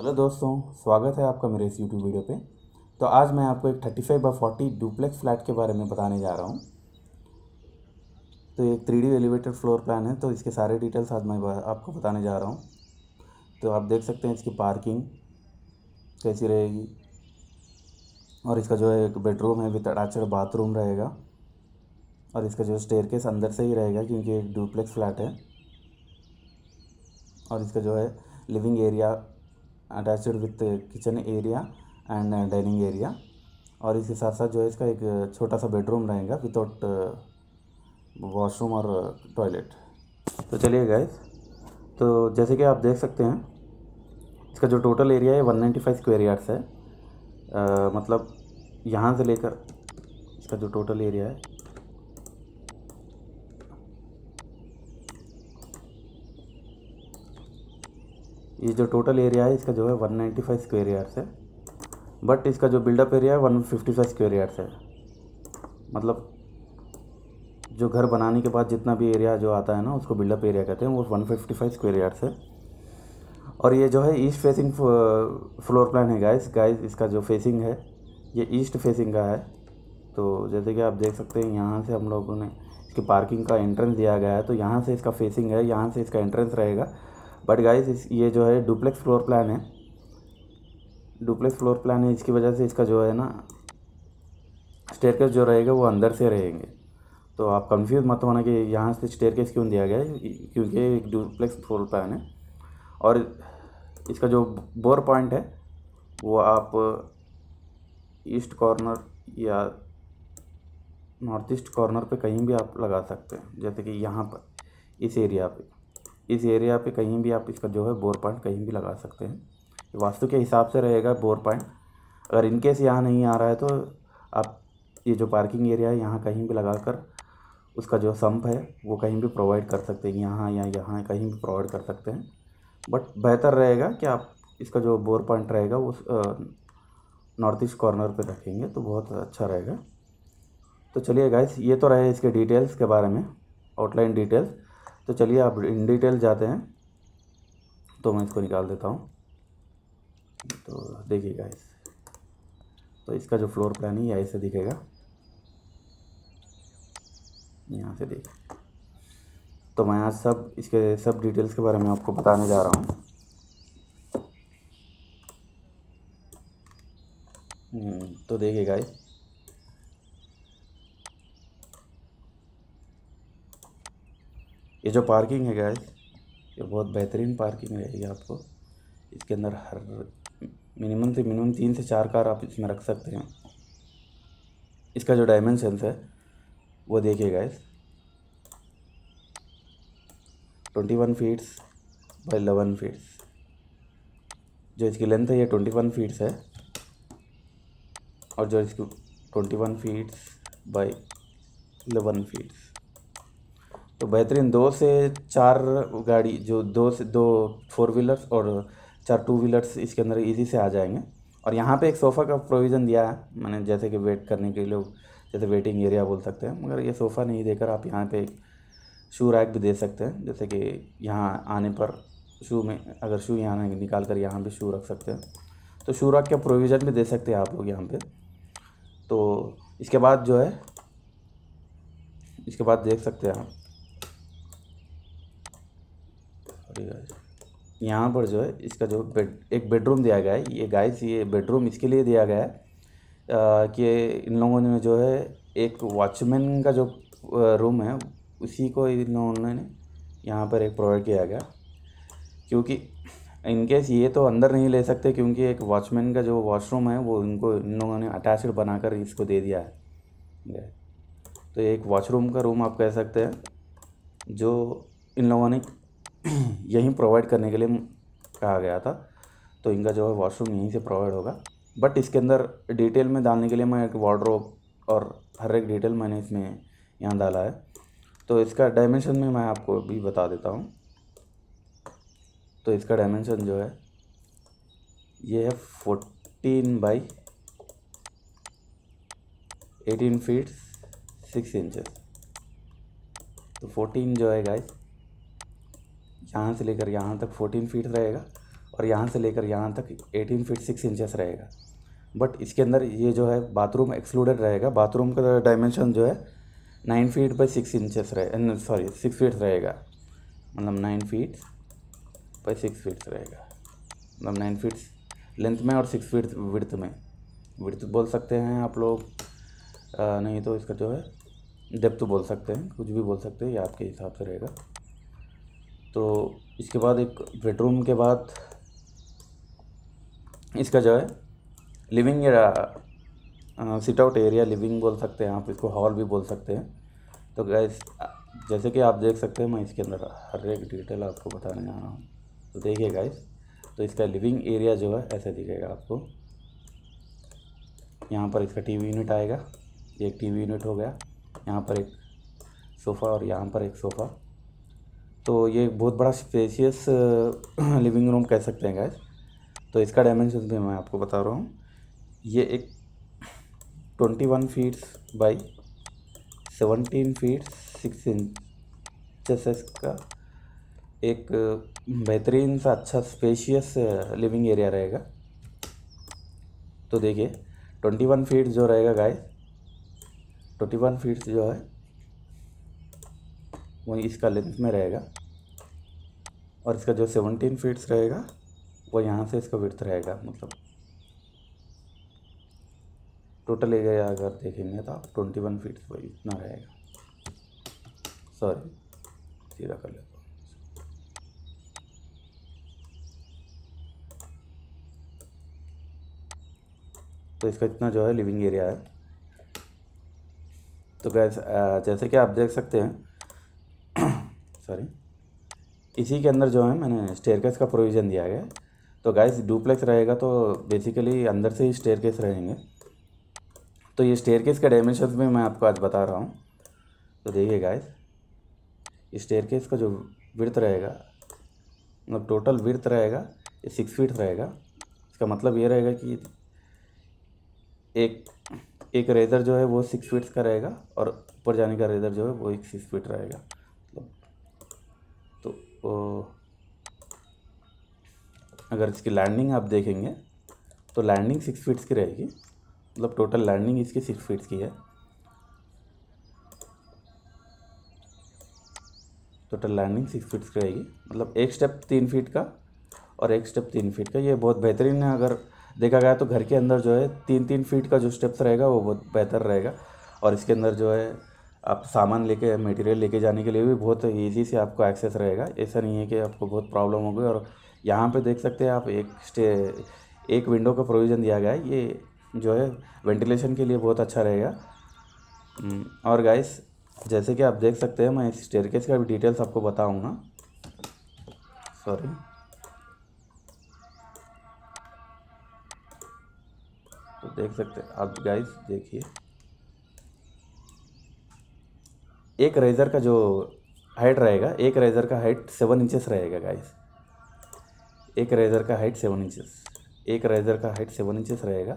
hello दोस्तों स्वागत है आपका मेरे इस यूट्यूब वीडियो पे तो आज मैं आपको एक thirty five by forty duplex flat के बारे में बताने जा रहा हूँ तो एक three D elevated floor plan है तो इसके सारे डिटेल्स आज मैं आपको बताने जा रहा हूँ तो आप देख सकते हैं इसकी पार्किंग कैसी रहेगी और इसका जो है एक बेडरूम है विथ अटैचड बाथरूम रहेगा और इसका जो स्टेयर केस अंदर से ही रहेगा क्योंकि एक डुप्लेक्स फ्लैट है और इसका जो है living area attached with kitchen area and dining area और इसके साथ साथ जो है इसका एक छोटा सा बेडरूम रहेगा विदाउट वॉशरूम और टॉयलेट तो चलिए गाइस तो जैसे कि आप देख सकते हैं इसका जो टोटल एरिया है one ninety five square yards है आ, मतलब यहाँ से लेकर इसका जो टोटल एरिया है ये जो टोटल एरिया है इसका जो है 195 स्क्वेयर यार्ड्स है बट इसका जो बिल्डअप एरिया है 155 स्क्वेयर यार्ड्स है मतलब जो घर बनाने के बाद जितना भी एरिया जो आता है ना उसको बिल्डअप एरिया कहते हैं वो 155 स्क्वेयर यार्ड्स है और ये जो है ईस्ट फेसिंग फ्लोर प्लान है गाइस गाइस इसका जो फेसिंग है ये ईस्ट फेसिंग का है तो जैसे कि आप देख सकते हैं यहाँ से हम लोगों ने इसकी पार्किंग का एंट्रेंस दिया गया है तो यहाँ से इसका फेसिंग है यहाँ से इसका एंट्रेंस रहेगा बट इस ये जो है डुप्लेक्स फ्लोर प्लान है डुप्लेक्स फ्लोर प्लान है इसकी वजह से इसका जो है ना स्टेयरकेस जो रहेगा वो अंदर से रहेंगे तो आप कंफ्यूज मत होना कि यहाँ से स्टेयरकेस क्यों दिया गया है क्योंकि एक डुप्लेक्स फ्लोर प्लान है और इसका जो बोर पॉइंट है वो आप ईस्ट कॉर्नर या नॉर्थ ईस्ट कॉर्नर पे कहीं भी आप लगा सकते हैं जैसे कि यहाँ पर इस एरिया पे इस एरिया पे कहीं भी आप इसका जो है बोर पॉइंट कहीं भी लगा सकते हैं वास्तु के हिसाब से रहेगा बोर पॉइंट अगर इनकेस यहाँ नहीं आ रहा है तो आप ये जो पार्किंग एरिया है यहाँ कहीं भी लगा कर उसका जो संप है वो कहीं भी प्रोवाइड कर सकते हैं यहाँ या यहाँ कहीं भी प्रोवाइड कर सकते हैं बट बेहतर रहेगा कि आप इसका जो बोर पॉइंट रहेगा वो नॉर्थ ईस्ट कॉर्नर पर रखेंगे तो बहुत अच्छा रहेगा तो चलिए गाइस ये तो रहे इसके डिटेल्स के बारे में आउटलाइन डिटेल्स तो चलिए आप इन डिटेल जाते हैं तो मैं इसको निकाल देता हूँ तो देखिएगा इस तो इसका जो फ्लोर प्लान है ये ऐसे दिखेगा यहाँ से देख तो मैं आज सब इसके सब डिटेल्स के बारे में आपको बताने जा रहा हूँ हम्म, तो देखिए गाइस ये जो पार्किंग है गैस ये बहुत बेहतरीन पार्किंग रहेगी आपको इसके अंदर हर मिनिमम से मिनिमम तीन से चार कार आप इसमें रख सकते हैं इसका जो डायमेंशंस है वो देखिए guys twenty one feets by eleven feets जो इसकी लेंथ है ये ट्वेंटी वन फीट्स है और जो इसकी twenty one feets by eleven feets तो बेहतरीन दो से चार गाड़ी जो दो से दो फोर व्हीलर्स और चार टू व्हीलर्स इसके अंदर इजी से आ जाएंगे और यहाँ पे एक सोफ़ा का प्रोविज़न दिया है मैंने जैसे कि वेट करने के लिए जैसे वेटिंग एरिया बोल सकते हैं मगर ये सोफ़ा नहीं देकर आप यहाँ पे शू रैक भी दे सकते हैं जैसे कि यहाँ आने पर शू में अगर शू यहाँ निकाल कर यहाँ पर शू रख सकते हैं तो शू रैक का प्रोविज़न भी दे सकते हैं आप लोग यहाँ पर तो इसके बाद जो है इसके बाद देख सकते हैं आप ठीक है यहाँ पर जो है इसका जो बेड एक बेडरूम दिया गया है ये गाइस ये बेडरूम इसके लिए दिया गया है आ, कि इन लोगों ने जो है एक वॉचमैन का जो रूम है उसी को इन लोगों ने यहाँ पर एक प्रोवाइड किया गया क्योंकि इनकेस ये तो अंदर नहीं ले सकते क्योंकि एक वॉचमैन का जो वॉशरूम है वो इनको इन लोगों ने अटैचड बनाकर इसको दे दिया है तो एक वॉशरूम का रूम आप कह सकते हैं जो इन लोगों ने यहीं प्रोवाइड करने के लिए कहा गया था तो इनका जो है वॉशरूम यहीं से प्रोवाइड होगा बट इसके अंदर डिटेल में डालने के लिए मैं एक वार्ड्रोब और हर एक डिटेल मैंने इसमें यहाँ डाला है तो इसका डायमेंशन में मैं आपको भी बता देता हूँ तो इसका डायमेंशन जो है ये है fourteen by eighteen feet six inches तो फोर्टीन जो है गाइस यहाँ से लेकर यहाँ तक 14 फीट रहेगा और यहाँ से लेकर यहाँ तक 18 फीट 6 इंचेस रहेगा बट इसके अंदर ये जो है बाथरूम एक्सक्लूडेड रहेगा बाथरूम का डायमेंशन जो है nine feet by six inches रहे सॉरी सिक्स फीट रहेगा मतलब nine feet by six feet रहेगा मतलब नाइन फीट लेंथ में और सिक्स फीट विर्थ में विर्थ बोल सकते हैं आप लोग नहीं तो इसका जो है डेप्थ बोल सकते हैं कुछ भी बोल सकते हैं ये आपके हिसाब से रहेगा तो इसके बाद एक बेडरूम के बाद इसका जो है living sit out area living बोल सकते हैं आप इसको हॉल भी बोल सकते हैं तो गैस जैसे कि आप देख सकते हैं मैं इसके अंदर हर एक डिटेल आपको बताने जा रहा हूँ तो देखिए गाइस तो इसका लिविंग एरिया जो है ऐसा दिखेगा आपको यहाँ पर इसका टीवी यूनिट आएगा एक टीवी यूनिट हो गया यहाँ पर एक सोफ़ा और यहाँ पर एक सोफ़ा तो ये बहुत बड़ा स्पेसियस लिविंग रूम कह सकते हैं गैस तो इसका डायमेंशन भी मैं आपको बता रहा हूँ ये एक twenty one feets by seventeen feet six inches का एक बेहतरीन सा अच्छा स्पेशियस लिविंग एरिया रहेगा तो देखिए ट्वेंटी वन फीट जो रहेगा गाय ट्वेंटी वन फीट जो है वो इसका लेंथ में रहेगा और इसका जो सेवनटीन फीट्स रहेगा वो यहाँ से इसका विर्थ रहेगा मतलब टोटल एरिया अगर देखेंगे तो आप ट्वेंटी वन फीट्स वही इतना रहेगा सॉरी सीधा कर लेता तो इसका इतना जो है लिविंग एरिया है तो गैस जैसे कि आप देख सकते हैं सॉरी इसी के अंदर जो है मैंने स्टेयरकेस का प्रोविज़न दिया गया तो गैस डुप्लेक्स रहेगा तो बेसिकली अंदर से ही स्टेयरकेस रहेंगे तो ये स्टेयरकेस के डायमेंशन भी मैं आपको आज बता रहा हूँ तो देखिए गैस स्टेयरकेस का जो विर्थ रहेगा मतलब टोटल विर्थ रहेगा ये सिक्स फीट रहेगा इसका मतलब ये रहेगा कि एक एक रेज़र जो है वो सिक्स फीट्स का रहेगा और ऊपर जाने का रेज़र जो है वो एक सिक्स फीट रहेगा तो अगर इसकी लैंडिंग आप देखेंगे तो लैंडिंग सिक्स फीट्स की रहेगी मतलब टोटल लैंडिंग इसकी सिक्स फीट्स की है टोटल लैंडिंग सिक्स फीट्स की रहेगी मतलब एक स्टेप तीन फीट का और एक स्टेप तीन फीट का ये बहुत बेहतरीन है अगर देखा गया तो घर के अंदर जो है तीन तीन फीट का जो स्टेप्स रहेगा वो बहुत बेहतर रहेगा और इसके अंदर जो है आप सामान लेके मटेरियल लेके जाने के लिए भी बहुत ईजी से आपको एक्सेस रहेगा ऐसा नहीं है कि आपको बहुत प्रॉब्लम होगी और यहाँ पे देख सकते हैं आप एक स्टे एक विंडो का प्रोविज़न दिया गया है ये जो है वेंटिलेशन के लिए बहुत अच्छा रहेगा हम्म, और गाइस जैसे कि आप देख सकते हैं मैं इस स्टेयरकेस का भी डिटेल्स आपको बताऊँगा सॉरी तो देख सकते हैं आप गाइस देखिए एक रेज़र का जो हाइट रहेगा एक रेज़र का हाइट सेवन इंचेस रहेगा गाइस एक रेज़र का हाइट सेवन इंचेस एक रेज़र का हाइट सेवन इंचेस रहेगा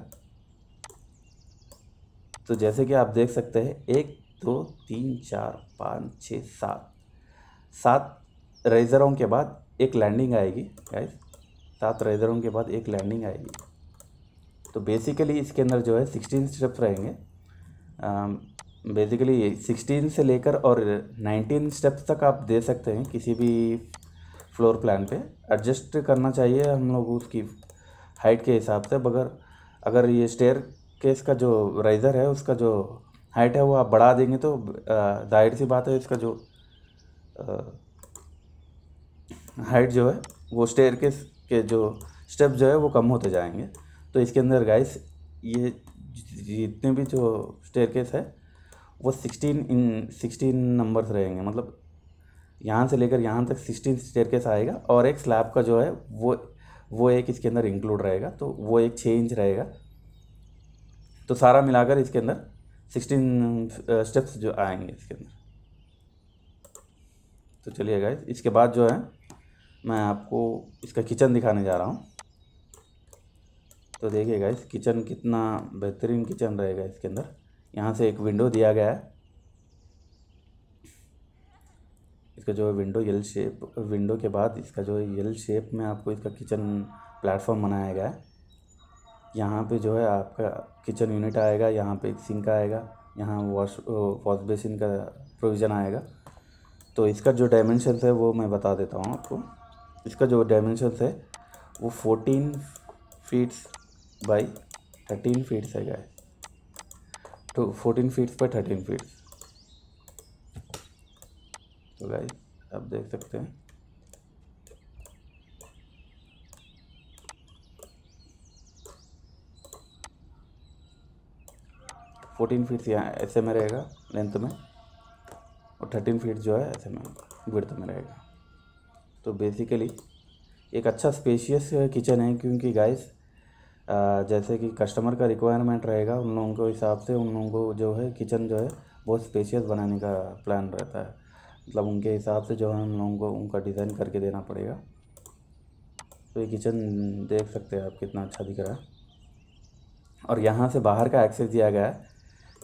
तो जैसे कि आप देख सकते हैं एक दो तीन चार पाँच छः सात सात रेज़रों के बाद एक लैंडिंग आएगी गाइस सात रेज़रों के बाद एक लैंडिंग आएगी तो बेसिकली इसके अंदर जो है सिक्सटीन स्टेप्स रहेंगे बेसिकली सिक्सटीन से लेकर और नाइनटीन स्टेप्स तक आप दे सकते हैं किसी भी फ्लोर प्लान पे एडजस्ट करना चाहिए हम लोग उसकी हाइट के हिसाब से बगर अगर ये स्टेयर केस का जो राइज़र है उसका जो हाइट है वो आप बढ़ा देंगे तो जाहिर सी बात है इसका जो हाइट जो है वो स्टेयर केस के जो स्टेप जो है वो कम होते जाएंगे तो इसके अंदर गाइस ये जितने भी जो स्टेयर केस है वो सिक्सटीन इन सिक्सटीन नंबर्स रहेंगे मतलब यहाँ से लेकर यहाँ तक सिक्सटीन स्टेयर आएगा और एक स्लैब का जो है वो वो एक इसके अंदर इंक्लूड रहेगा तो वो एक छः इंच रहेगा तो सारा मिलाकर इसके अंदर सिक्सटीन स्टेप्स जो आएंगे इसके अंदर तो चलिए गाइज इसके बाद जो है मैं आपको इसका किचन दिखाने जा रहा हूँ तो देखिए इस किचन कितना बेहतरीन किचन रहेगा इसके अंदर यहाँ से एक विंडो दिया गया है इसका जो विंडो यल शेप विंडो के बाद इसका जो है यल शेप में आपको इसका किचन प्लेटफॉर्म बनाया गया है यहाँ पे जो है आपका किचन यूनिट आएगा यहाँ पे एक सिंक आएगा यहाँ वॉश वॉश बेसिन का प्रोविज़न आएगा तो इसका जो डायमेंशन है वो मैं बता देता हूँ आपको इसका जो डायमेंशन है वो fourteen feets by thirteen feets है गए टू फोर्टीन फीट्स पर थर्टीन फीट्स तो गाइस आप देख सकते हैं फोर्टीन फीट्स यहाँ ऐसे में रहेगा लेंथ में और थर्टीन फीट जो है ऐसे में विड्थ में रहेगा तो बेसिकली एक अच्छा स्पेशियस किचन है क्योंकि गाइस जैसे कि कस्टमर का रिक्वायरमेंट रहेगा उन लोगों के हिसाब से उन लोगों को जो है किचन जो है बहुत स्पेशियस बनाने का प्लान रहता है मतलब उनके हिसाब से जो है उन लोगों को उनका डिज़ाइन करके देना पड़ेगा तो ये किचन देख सकते हैं आप कितना अच्छा दिख रहा है और यहाँ से बाहर का एक्सेस दिया गया है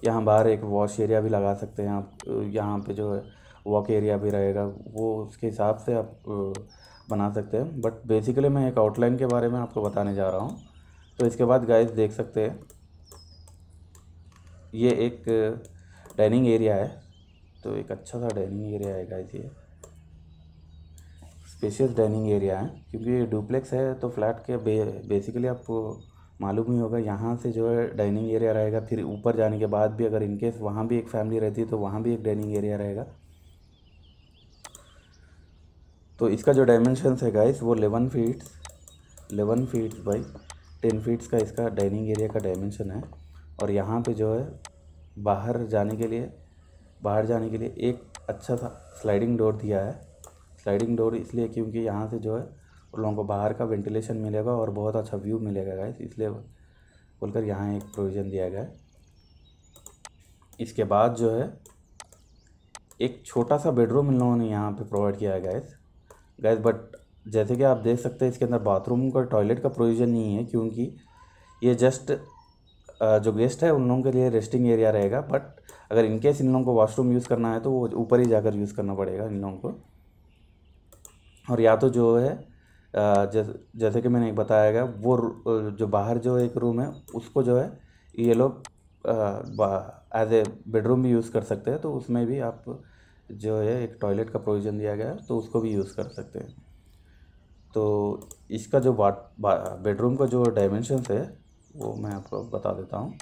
यहाँ बाहर एक वॉश एरिया भी लगा सकते हैं आप यहाँ पे जो है वॉक एरिया भी रहेगा वो उसके हिसाब से आप बना सकते हैं बट बेसिकली मैं एक आउटलाइन के बारे में आपको बताने जा रहा हूँ तो इसके बाद गाइस देख सकते हैं ये एक डाइनिंग एरिया है तो एक अच्छा सा डाइनिंग एरिया है गाइस ये स्पेशियस डाइनिंग एरिया है क्योंकि डुप्लेक्स है तो फ्लैट के बे, बेसिकली आपको मालूम ही होगा यहाँ से जो है डाइनिंग एरिया रहेगा फिर ऊपर जाने के बाद भी अगर इनकेस वहाँ भी एक फैमिली रहती है तो वहाँ भी एक डाइनिंग एरिया रहेगा तो इसका जो डायमेंशंस है गाइस वो 11 feets 11 feets by ten feets का इसका डाइनिंग एरिया का डायमेंशन है और यहाँ पे जो है बाहर जाने के लिए बाहर जाने के लिए एक अच्छा सा स्लाइडिंग डोर दिया है स्लाइडिंग डोर इसलिए क्योंकि यहाँ से जो है उन लोगों को बाहर का वेंटिलेशन मिलेगा और बहुत अच्छा व्यू मिलेगा गाइस इसलिए बोलकर यहाँ एक प्रोविज़न दिया गया है इसके बाद जो है एक छोटा सा बेडरूम इन लोगों ने यहाँ पर प्रोवाइड किया है गैस गैस बट जैसे कि आप देख सकते हैं इसके अंदर बाथरूम का टॉयलेट का प्रोविज़न नहीं है क्योंकि ये जस्ट जो गेस्ट है उन लोगों के लिए रेस्टिंग एरिया रहेगा बट अगर इनकेस इन लोगों को वाशरूम यूज़ करना है तो वो ऊपर ही जाकर यूज़ करना पड़ेगा इन लोगों को और या तो जो है जैसे कि मैंने एक बताया गया वो जो बाहर जो एक रूम है उसको जो है ये लोग एज ए बेडरूम भी यूज़ कर सकते हैं तो उसमें भी आप जो है एक टॉयलेट का प्रोविज़न दिया गया है तो उसको भी यूज़ कर सकते हैं तो इसका जो वाट बेडरूम का जो डायमेंशन है वो मैं आपको बता देता हूँ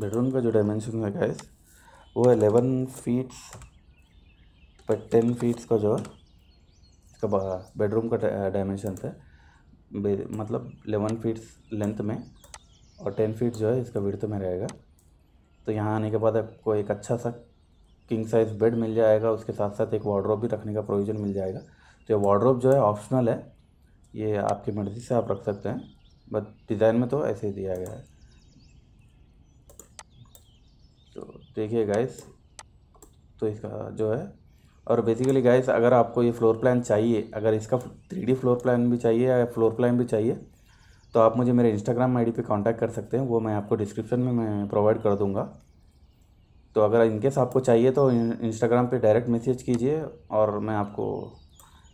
बेडरूम का जो डायमेंशन है गैस वो एलेवन फीट्स पर टेन फीट्स का जो है इसका बेडरूम का डायमेंशन है मतलब एलेवन फीट्स लेंथ में और टेन फीट जो है इसका विर्थ में रहेगा तो यहाँ आने के बाद आपको एक अच्छा सा किंग साइज़ बेड मिल जाएगा उसके साथ साथ एक वार्ड्रॉप भी रखने का प्रोविज़न मिल जाएगा तो ये वार्ड्रॉप जो है ऑप्शनल है ये आपकी मर्ज़ी से आप रख सकते हैं बट डिज़ाइन में तो ऐसे ही दिया गया है तो देखिए गाइस तो इसका जो है और बेसिकली गाइस अगर आपको ये फ्लोर प्लान चाहिए अगर इसका थ्री फ्लोर प्लान भी चाहिए या फ्लोर प्लान भी चाहिए तो आप मुझे मेरे इंस्टाग्राम डी पर कॉन्टैक्ट कर सकते हैं वो मैं आपको डिस्क्रिप्शन में मैं प्रोवाइड कर दूँगा तो अगर इनकेस आपको चाहिए तो इंस्टाग्राम पे डायरेक्ट मैसेज कीजिए और मैं आपको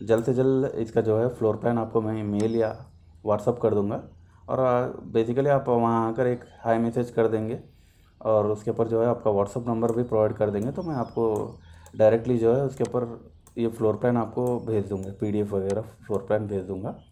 जल्द से जल्द इसका जो है फ्लोर प्लान आपको मैं मेल या व्हाट्सअप कर दूँगा और बेसिकली आप वहाँ आकर एक हाई मैसेज कर देंगे और उसके ऊपर जो है आपका व्हाट्सअप नंबर भी प्रोवाइड कर देंगे तो मैं आपको डायरेक्टली जो है उसके ऊपर ये फ्लोर प्लान आपको भेज दूँगा पी वगैरह फ्लोर प्लान भेज दूँगा